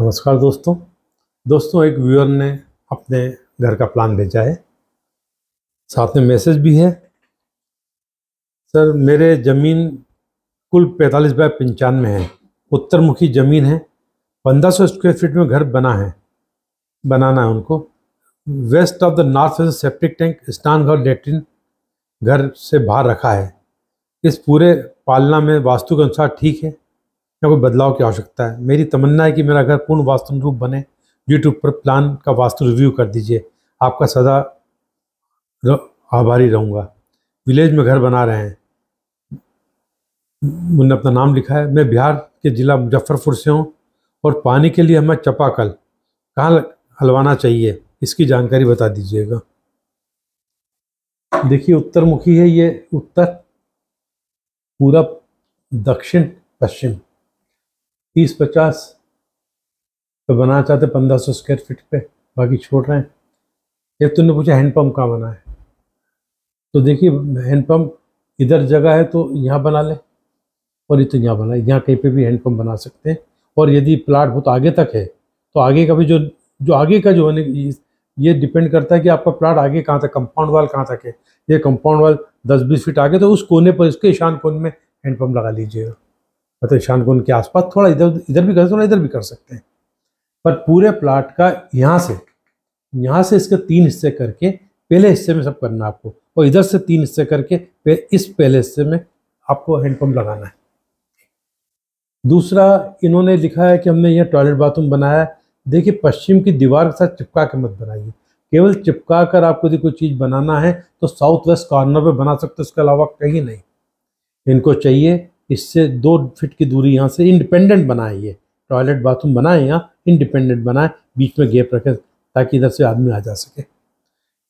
नमस्कार दोस्तों दोस्तों एक व्यूअर ने अपने घर का प्लान भेजा है साथ में मैसेज भी है सर मेरे ज़मीन कुल पैंतालीस बाय पंचानवे है उत्तर मुखी ज़मीन है पंद्रह सौ स्क्वायर फीट में घर बना है बनाना है उनको west of the north west septic tank स्नान घर लेट्रिन घर से बाहर रखा है इस पूरे पालना में वास्तु के अनुसार ठीक है या कोई बदलाव की आवश्यकता है मेरी तमन्ना है कि मेरा घर पूर्ण वास्तु अनुरूप बने यूट्यूब पर प्लान का वास्तु रिव्यू कर दीजिए आपका सदा आभारी रहूँगा विलेज में घर बना रहे हैं उन्होंने अपना नाम लिखा है मैं बिहार के ज़िला मुजफ्फरपुर से हूँ और पानी के लिए हमें चपाकल कहाँ हलवाना चाहिए इसकी जानकारी बता दीजिएगा देखिए उत्तरमुखी है ये उत्तर पूरब दक्षिण पश्चिम तीस पचास तो बनाना चाहते पंद्रह सौ स्क्वायर फीट पे बाकी छोड़ रहे हैं एक तुमने तो पूछा हैंडपम्प कहाँ बना है तो देखिए हैंडपम्प इधर जगह है तो यहाँ बना लें और ये तो यहाँ बना यहाँ कहीं पे भी हैंडपम्प बना सकते हैं और यदि प्लाट बहुत आगे तक है तो आगे का भी जो जो आगे का जो होने ये डिपेंड करता है कि आपका प्लाट आगे कहाँ तक कंपाउंड वाल कहाँ तक है ये कंपाउंड वाल दस बीस फीट आगे तो उस कोने पर इसके ईशान कोने में हैंडपम्प लगा लीजिएगा मतलब ईशान कुंड के आसपास थोड़ा इधर इधर भी कर थोड़ा इधर भी कर सकते हैं पर पूरे प्लाट का यहाँ से यहाँ से इसके तीन हिस्से करके पहले हिस्से में सब करना है आपको और इधर से तीन हिस्से करके इस पहले हिस्से में आपको हैंडपम्प लगाना है दूसरा इन्होंने लिखा है कि हमने यह टॉयलेट बाथरूम बनाया है देखिए पश्चिम की दीवार के साथ चिपका के मत बनाइए केवल चिपका कर आपको यदि कोई चीज़ बनाना है तो साउथ वेस्ट कॉर्नर पर बना सकते उसके अलावा कहीं नहीं इनको चाहिए इससे दो फिट की दूरी यहाँ से इंडिपेंडेंट बनाएं ये टॉयलेट बाथरूम बनाएं यहाँ इंडिपेंडेंट बनाए बीच में गैप रखें ताकि इधर से आदमी आ जा सके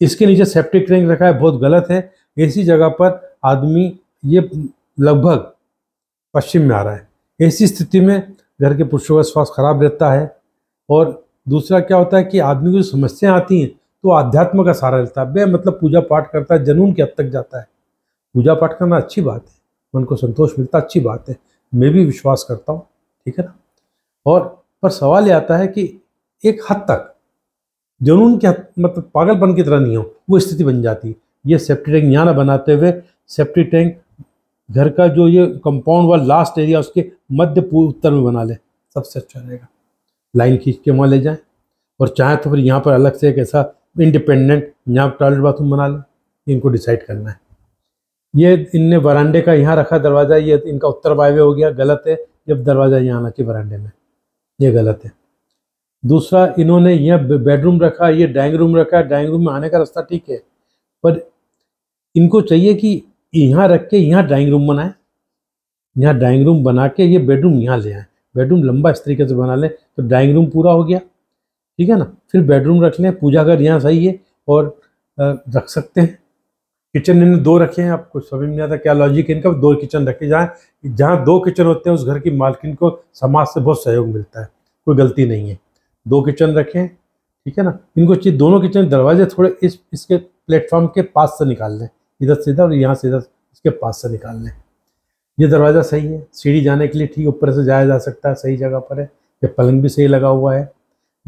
इसके नीचे सेप्टिक टैंक रखा है बहुत गलत है ऐसी जगह पर आदमी ये लगभग पश्चिम में आ रहा है ऐसी स्थिति में घर के पुरुषों का स्वास्थ्य खराब रहता है और दूसरा क्या होता है कि आदमी को समस्याएं आती हैं तो आध्यात्म का सहारा लेता है बे मतलब पूजा पाठ करता है जनून के हद तक जाता है पूजा पाठ करना अच्छी बात है मन को संतोष मिलता अच्छी बात है मैं भी विश्वास करता हूँ ठीक है ना और पर सवाल ये आता है कि एक हद तक जुनून के मतलब पागलपन की तरह नहीं हो वो स्थिति बन जाती है ये सेफ्टी टैंक यहाँ ना बनाते हुए सेफ्टी टैंक घर का जो ये कंपाउंड वाला लास्ट एरिया उसके मध्य पूर्व उत्तर में बना ले सबसे अच्छा रहेगा लाइन खींच के वहाँ ले जाएँ और चाहे तो फिर यहाँ पर अलग से एक ऐसा इंडिपेंडेंट यहाँ टॉयलेट बाथरूम बना लें इनको डिसाइड करना है ये इनने वरांडे का यहाँ रखा दरवाज़ा ये इनका उत्तर वायव्य हो गया गलत है जब दरवाज़ा यहाँ आना चाहिए वरांडे में ये गलत है दूसरा इन्होंने यह बेडरूम रखा ये ड्राइंग रूम रखा ड्राइंग रूम में आने का रास्ता ठीक है पर इनको चाहिए कि यहाँ रख के यहाँ ड्राइंग रूम बनाएं यहाँ ड्राइंग रूम बना के ये बेडरूम यहाँ ले आए बेडरूम लंबा इस तरीके से बना लें तो ड्राइंग रूम पूरा हो गया ठीक है ना फिर बेडरूम रख लें पूजा घर यहाँ सही है और रख सकते हैं किचन इन्होंने दो रखे हैं आपको समझ में आता क्या लॉजिक इनका दो किचन रखे जाएँ जहाँ दो किचन होते हैं उस घर की मालकिन को समाज से बहुत सहयोग मिलता है कोई गलती नहीं है दो किचन रखें ठीक है ना इनको चीज दोनों किचन दरवाजे थोड़े इस इसके प्लेटफॉर्म के पास से निकाल लें इधर इधर और यहाँ से इधर इसके पास से निकाल लें ये दरवाज़ा सही है सीढ़ी जाने के लिए ठीक ऊपर से जाया जा सकता है सही जगह पर है ये पलंग भी सही लगा हुआ है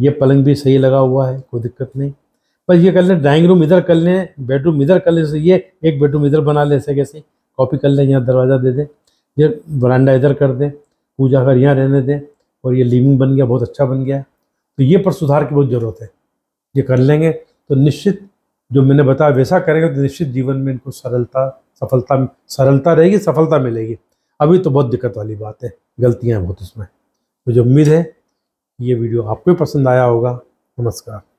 ये पलंग भी सही लगा हुआ है कोई दिक्कत नहीं पर ये कर लें ड्राइंग रूम इधर कर लें बेडरूम इधर कर लें जैसे ये एक बेडरूम इधर बना लें ऐसे कैसे कॉपी कर लें यहाँ दरवाज़ा दे दें ये बरांडा इधर कर दें पूजा घर यहाँ रहने दें और ये लिविंग बन गया बहुत अच्छा बन गया तो ये पर सुधार की बहुत ज़रूरत है ये कर लेंगे तो निश्चित जो मैंने बताया वैसा करेंगे तो निश्चित जीवन में इनको सरलता सफलता सरलता रहेगी सफलता मिलेगी अभी तो बहुत दिक्कत वाली बात है गलतियाँ बहुत उसमें मुझे उम्मीद है ये वीडियो आपको पसंद आया होगा नमस्कार